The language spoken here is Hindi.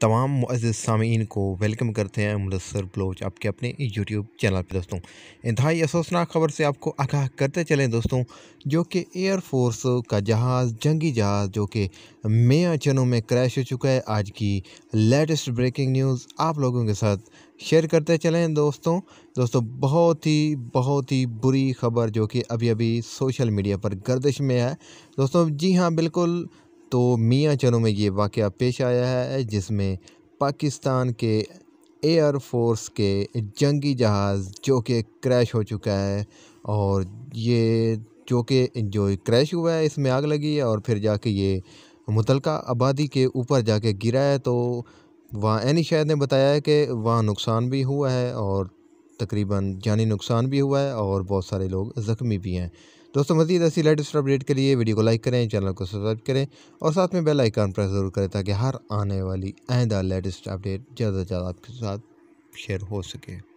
तमाम मजद सामीन को वेलकम करते हैं मुदसर बलोच आपके अपने यूट्यूब चैनल पर दोस्तों इंतहाई असोसनाक खबर से आपको आगाह करते चलें दोस्तों जो कि एयरफोर्स का जहाज़ जंगी जहाज़ जो कि मियाँ चनों में क्रैश हो चुका है आज की लेटेस्ट ब्रेकिंग न्यूज़ आप लोगों के साथ शेयर करते चलें दोस्तों दोस्तों बहुत ही बहुत ही बुरी खबर जो कि अभी अभी सोशल मीडिया पर गर्दिश में है दोस्तों जी हाँ बिल्कुल तो मियाँ चनों में ये वाक़ पेश आया है जिसमें पाकिस्तान के एयर फोर्स के जंगी जहाज़ जो कि क्रैश हो चुका है और ये जो कि जो क्रैश हुआ है इसमें आग लगी है और फिर जाके ये मुतल आबादी के ऊपर जाके गिरा है तो वहाँ एनी शायद ने बताया है कि वहाँ नुकसान भी हुआ है और तकरीबन जानी नुकसान भी हुआ है और बहुत सारे लोग ज़ख्मी भी हैं दोस्तों मजीद ऐसी लेटेस्ट अपडेट के लिए वीडियो को लाइक करें चैनल को सब्सक्राइब करें और साथ में बेल आइकन प्रेस जरूर करें ताकि हर आने वाली आहदा लेटेस्ट अपडेट ज़्यादा से ज़्यादा आपके साथ शेयर हो सके